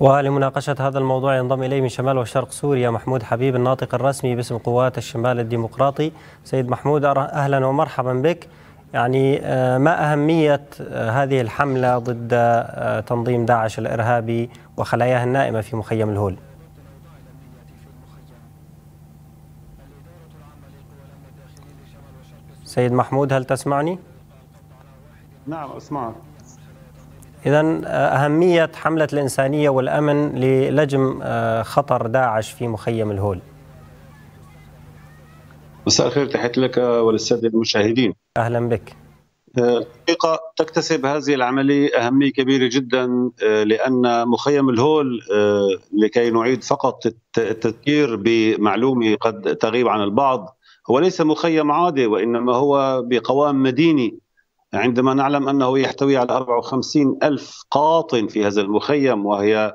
ولمناقشة هذا الموضوع ينضم إلي من شمال وشرق سوريا محمود حبيب الناطق الرسمي باسم قوات الشمال الديمقراطي سيد محمود أهلا ومرحبا بك يعني آه، ما أهمية آه، هذه الحملة ضد آه، تنظيم داعش الإرهابي وخلاياه النائمة في مخيم الهول سيد محمود هل تسمعني؟ نعم أسمعك إذا آه، أهمية حملة الإنسانية والأمن للجم آه، خطر داعش في مخيم الهول مساء الخير تحت لك وللسادة المشاهدين أهلا بك آه، الحقيقة تكتسب هذه العملية أهمية كبيرة جدا لأن مخيم الهول لكي نعيد فقط التذكير بمعلومة قد تغيب عن البعض هو ليس مخيم عادي وإنما هو بقوام مديني عندما نعلم أنه يحتوي على 54 ألف قاطن في هذا المخيم وهي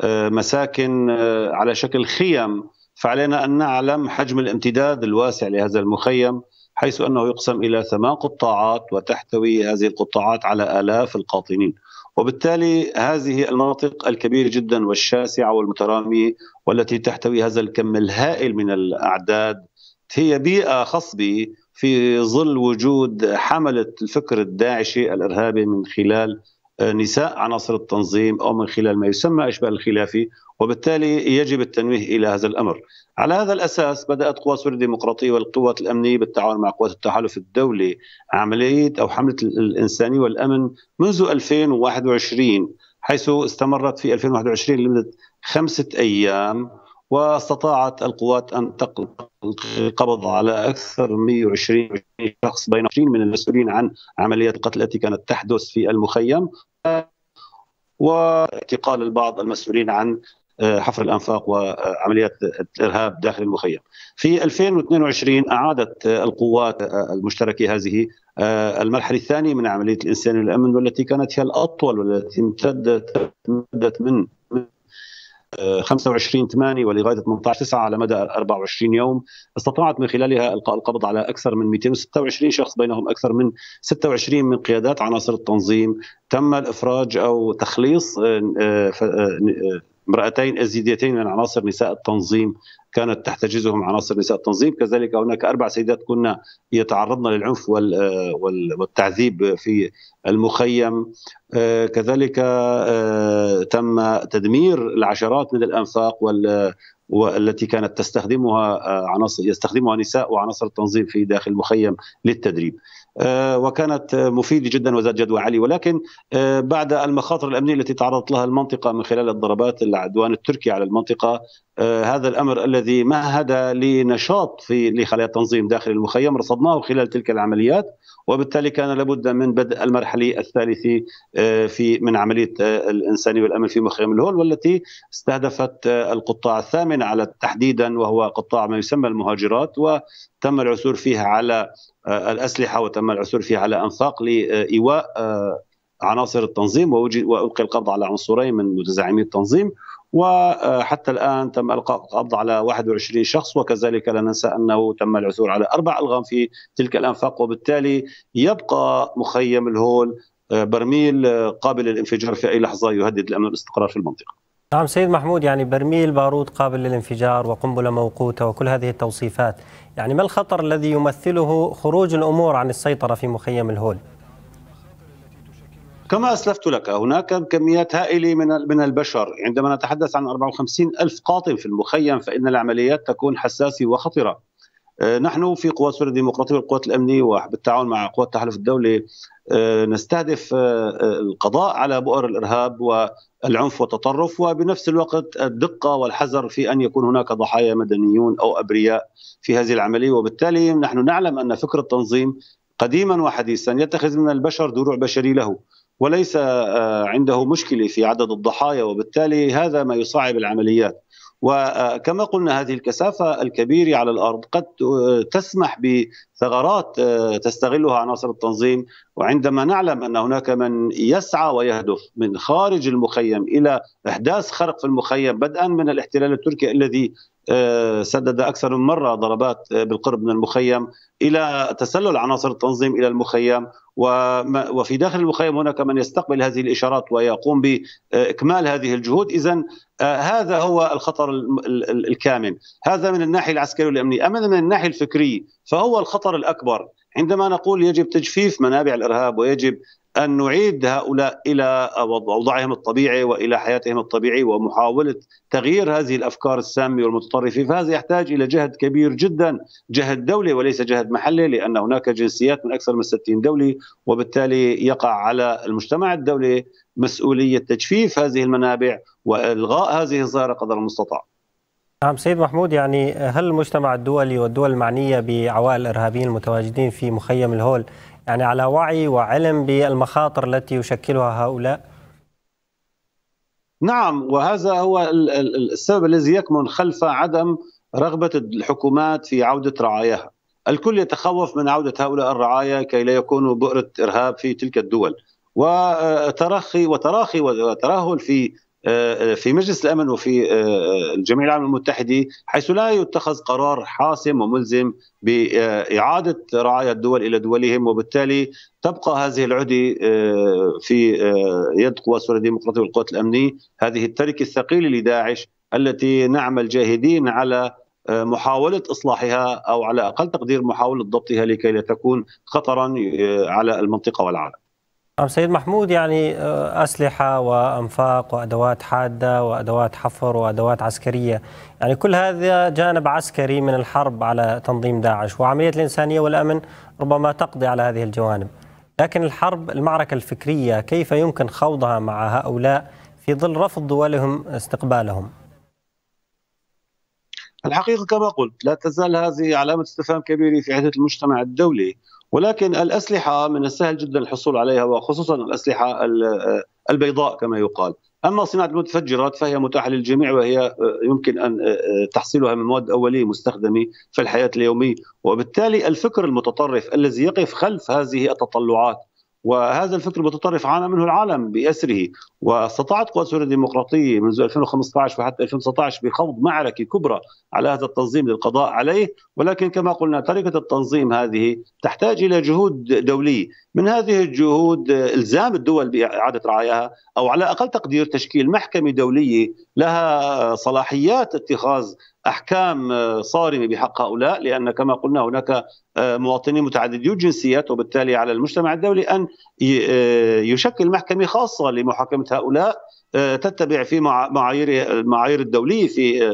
آه، مساكن آه، على شكل خيم فعلينا أن نعلم حجم الامتداد الواسع لهذا المخيم حيث أنه يقسم إلى ثمان قطاعات وتحتوي هذه القطاعات على آلاف القاطنين وبالتالي هذه المناطق الكبيرة جدا والشاسعة والمترامية والتي تحتوي هذا الكم الهائل من الأعداد هي بيئة خصبة في ظل وجود حملة الفكر الداعشي الإرهابي من خلال آه، نساء عناصر التنظيم أو من خلال ما يسمى إشبال الخلافي وبالتالي يجب التنويه إلى هذا الأمر على هذا الأساس بدأت قوات سوريا الديمقراطية والقوات الأمنية بالتعاون مع قوات التحالف الدولي عملية أو حملة الإنسانية والأمن منذ 2021 حيث استمرت في 2021 لمدة خمسة أيام واستطاعت القوات أن تقلق القبض على اكثر 120 شخص بين 20 من المسؤولين عن عمليات القتل التي كانت تحدث في المخيم واعتقال البعض المسؤولين عن آه، حفر الانفاق وعمليات الارهاب داخل المخيم. في 2022 اعادت آه، القوات آه، المشتركه هذه المرحله الثانيه من عمليه الانسان والامن والتي كانت هي الاطول والتي امتدت من 25 8 ولغايه 18 9 على مدى 24 يوم استطاعت من خلالها القاء القبض على اكثر من 226 شخص بينهم اكثر من 26 من قيادات عناصر التنظيم تم الافراج او تخليص آه، آه، آه، امرأتين ازيديتين من عناصر نساء التنظيم كانت تحتجزهم عناصر نساء التنظيم كذلك هناك أربع سيدات كنا يتعرضن للعنف والتعذيب في المخيم آه، كذلك آه، تم تدمير العشرات من الأنفاق وال والتي كانت تستخدمها آه، عناصر يستخدمها نساء وعناصر التنظيم في داخل المخيم للتدريب. وكانت مفيده جدا وذات جدوى علي ولكن بعد المخاطر الامنيه التي تعرضت لها المنطقه من خلال الضربات العدوان التركي على المنطقه آه، هذا الامر الذي مهد لنشاط في لخلايا التنظيم داخل المخيم رصدناه خلال تلك العمليات وبالتالي كان لابد من بدء المرحله الثالثه آه، في من عمليه آه، الانساني والامن في مخيم الهول والتي استهدفت القطاع الثامن على تحديدا وهو قطاع ما يسمى المهاجرات وتم العثور فيها على الاسلحه وتم العثور فيها على انفاق لايواء عناصر التنظيم والقي القبض على عنصرين من متزعمي التنظيم وحتى الآن تم إلقاء القبض على 21 شخص وكذلك لا ننسى أنه تم العثور على أربع ألغام في تلك الأنفاق وبالتالي يبقى مخيم الهول آه، برميل آه، قابل للانفجار في أي لحظة يهدد الأمن والاستقرار في المنطقة نعم سيد محمود يعني برميل بارود قابل للانفجار وقنبلة موقوتة وكل هذه التوصيفات يعني ما الخطر الذي يمثله خروج الأمور عن السيطرة في مخيم الهول؟ كما اسلفت لك هناك كميات هائله من من البشر عندما نتحدث عن 54 الف قاطن في المخيم فان العمليات تكون حساسه وخطره آه، نحن في قوات سوريا الديمقراطيه والقوات الامنيه وبالتعاون مع قوات تحالف الدوله آه، نستهدف آه، القضاء على بؤر الارهاب والعنف والتطرف وبنفس الوقت الدقه والحذر في ان يكون هناك ضحايا مدنيون او ابرياء في هذه العمليه وبالتالي نحن نعلم ان فكر التنظيم قديما وحديثا يتخذ من البشر دروع بشري له وليس آه، عنده مشكله في عدد الضحايا وبالتالي هذا ما يصعب العمليات وكما آه، قلنا هذه الكثافة الكبيرة على الأرض قد آه، تسمح بثغرات تستغلها عناصر التنظيم وعندما نعلم أن هناك من يسعى ويهدف من خارج المخيم إلى إحداث خرق في المخيم بدءا من الاحتلال التركي الذي آه، سدد اكثر من مره ضربات آه، بالقرب من المخيم الى تسلل عناصر التنظيم الى المخيم وفي داخل المخيم هناك من يستقبل هذه الاشارات ويقوم باكمال هذه الجهود اذا آه، هذا هو الخطر الكامن هذا من الناحيه العسكريه والامنيه اما من الناحيه الفكريه فهو الخطر الاكبر عندما نقول يجب تجفيف منابع الارهاب ويجب ان نعيد هؤلاء الى اوضاعهم الطبيعي والى حياتهم الطبيعي ومحاوله تغيير هذه الافكار السامه والمتطرفه فهذا يحتاج الى جهد كبير جدا جهد دولي وليس جهد محلي لان هناك جنسيات من اكثر من 60 دوله وبالتالي يقع على المجتمع الدولي مسؤوليه تجفيف هذه المنابع والغاء هذه الظاهره قدر المستطاع. نعم سيد محمود يعني هل المجتمع الدولي والدول المعنية بعوائل الإرهابيين المتواجدين في مخيم الهول يعني على وعي وعلم بالمخاطر التي يشكلها هؤلاء؟ نعم وهذا هو السبب الذي يكمن خلف عدم رغبة الحكومات في عودة رعاياها الكل يتخوف من عودة هؤلاء الرعايا كي لا يكونوا بؤرة إرهاب في تلك الدول وترخي وتراخي وترهل في آه، آه، في مجلس الامن وفي آه، الجمعيه العامه المتحده حيث لا يتخذ قرار حاسم وملزم باعاده رعايا الدول الى دولهم وبالتالي تبقى هذه العهده في يد قوى سوريا الديمقراطيه والقوات الامنيه هذه التركه الثقيله لداعش التي نعمل جاهدين على محاولة إصلاحها أو على أقل تقدير محاولة ضبطها لكي لا تكون خطرا على المنطقة والعالم سيد محمود يعني آه، أسلحة وأنفاق وأدوات حادة وأدوات حفر وأدوات عسكرية يعني كل هذا جانب عسكري من الحرب على تنظيم داعش وعملية الإنسانية والأمن ربما تقضي على هذه الجوانب لكن الحرب المعركة الفكرية كيف يمكن خوضها مع هؤلاء في ظل رفض دولهم استقبالهم الحقيقة كما قلت لا تزال هذه علامة استفهام كبيرة في عدة المجتمع الدولي ولكن الأسلحة من السهل جدا الحصول عليها وخصوصا الأسلحة البيضاء كما يقال أما صناعة المتفجرات فهي متاحة للجميع وهي يمكن أن آه، تحصيلها من مواد أولية مستخدمة في الحياة اليومية وبالتالي الفكر المتطرف الذي يقف خلف هذه التطلعات وهذا الفكر المتطرف عانى منه العالم بأسره واستطاعت قوات سوريا الديمقراطية منذ 2015 وحتى 2019 بخوض معركة كبرى على هذا التنظيم للقضاء عليه ولكن كما قلنا طريقة التنظيم هذه تحتاج إلى جهود دولية من هذه الجهود إلزام الدول بإعادة رعاياها أو على أقل تقدير تشكيل محكمة دولية لها صلاحيات اتخاذ احكام آه، صارمه بحق هؤلاء لان كما قلنا هناك آه، مواطنين متعددي الجنسيات وبالتالي على المجتمع الدولي ان آه، يشكل محكمه خاصه لمحاكمه هؤلاء تتبع في معايير المعايير الدوليه في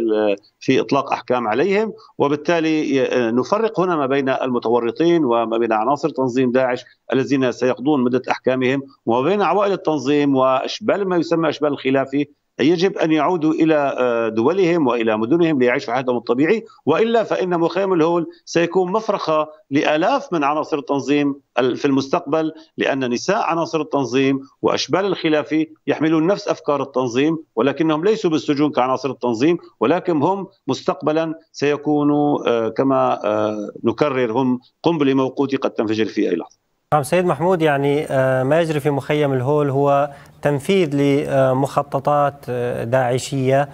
في اطلاق احكام عليهم وبالتالي نفرق هنا ما بين المتورطين وما بين عناصر تنظيم داعش الذين سيقضون مده احكامهم وما بين عوائل التنظيم واشبال ما يسمى اشبال الخلافي يجب أن يعودوا إلى آه، دولهم وإلى مدنهم ليعيشوا حياتهم الطبيعي وإلا فإن مخيم الهول سيكون مفرخة لآلاف من عناصر التنظيم في المستقبل لأن نساء عناصر التنظيم وأشبال الخلافي يحملون نفس أفكار التنظيم ولكنهم ليسوا بالسجون كعناصر التنظيم ولكن هم مستقبلا سيكونوا آه، كما آه، نكرر هم قنبلة موقوتة قد تنفجر في أي لحظة نعم سيد محمود يعني آه، ما يجري في مخيم الهول هو تنفيذ لمخططات آه، داعشيه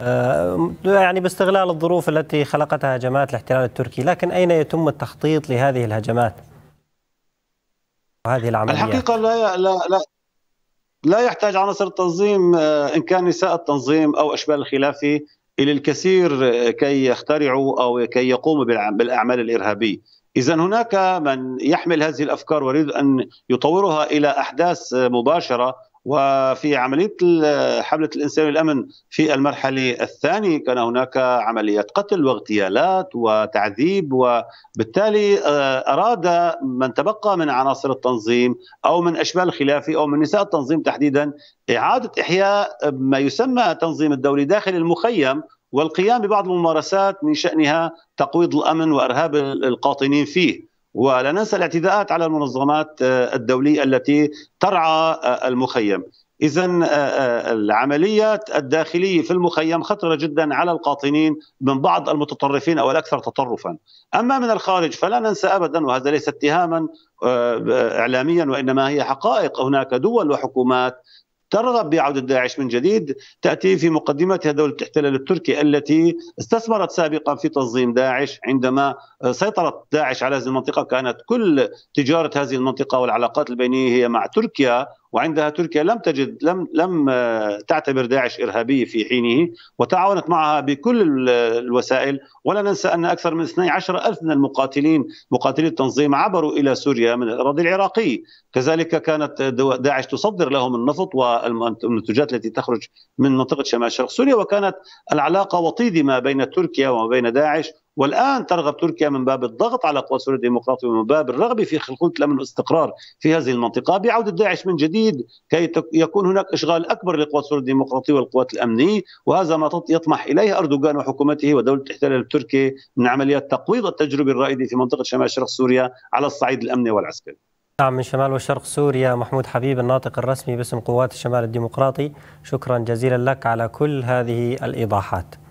آه، يعني باستغلال الظروف التي خلقتها هجمات الاحتلال التركي، لكن اين يتم التخطيط لهذه الهجمات؟ وهذه العمليات؟ الحقيقه لا لا لا لا يحتاج عناصر التنظيم ان كان نساء التنظيم او اشبال الخلافه الى الكثير كي يخترعوا او كي يقوموا بالاعمال الارهابيه. إذا هناك من يحمل هذه الأفكار ويريد أن يطورها إلى أحداث مباشرة وفي عملية حملة الإنسان والأمن في المرحلة الثانية كان هناك عمليات قتل واغتيالات وتعذيب وبالتالي آه، أراد من تبقى من عناصر التنظيم أو من أشبال الخلافي أو من نساء التنظيم تحديدا إعادة إحياء ما يسمى تنظيم الدولي داخل المخيم والقيام ببعض الممارسات من شأنها تقويض الأمن وإرهاب القاطنين فيه ولا ننسى الاعتداءات على المنظمات آه، الدولية التي ترعى آه، المخيم إذا آه، العمليات الداخلية في المخيم خطرة جدا على القاطنين من بعض المتطرفين أو الأكثر تطرفا أما من الخارج فلا ننسى أبدا وهذا ليس اتهاما إعلاميا وإنما هي حقائق هناك دول وحكومات ترغب بعودة داعش من جديد تأتي في مقدمتها دولة الاحتلال التركي التي استثمرت سابقا في تنظيم داعش عندما سيطرت داعش على هذه المنطقة كانت كل تجارة هذه المنطقة والعلاقات البينية هي مع تركيا وعندها تركيا لم تجد لم لم آه، تعتبر داعش ارهابيه في حينه وتعاونت معها بكل الوسائل ولا ننسى ان اكثر من 12 ألف من المقاتلين مقاتلي التنظيم عبروا الى سوريا من الاراضي العراقيه كذلك كانت داعش تصدر لهم النفط والمنتجات التي تخرج من منطقه شمال شرق سوريا وكانت العلاقه وطيده ما بين تركيا وما بين داعش والآن ترغب تركيا من باب الضغط على قوى سوريا الديمقراطية ومن باب الرغبة في خلقه الأمن والاستقرار في هذه المنطقة بعودة داعش من جديد كي يكون هناك إشغال أكبر لقوى سوريا الديمقراطية والقوات الأمنية وهذا ما يطمح إليه أردوغان وحكومته ودولة الاحتلال التركي من عمليات تقويض التجربة الرائدة في منطقة شمال شرق سوريا على الصعيد الأمني والعسكري نعم من شمال وشرق سوريا محمود حبيب الناطق الرسمي باسم قوات الشمال الديمقراطي شكرا جزيلا لك على كل هذه الإيضاحات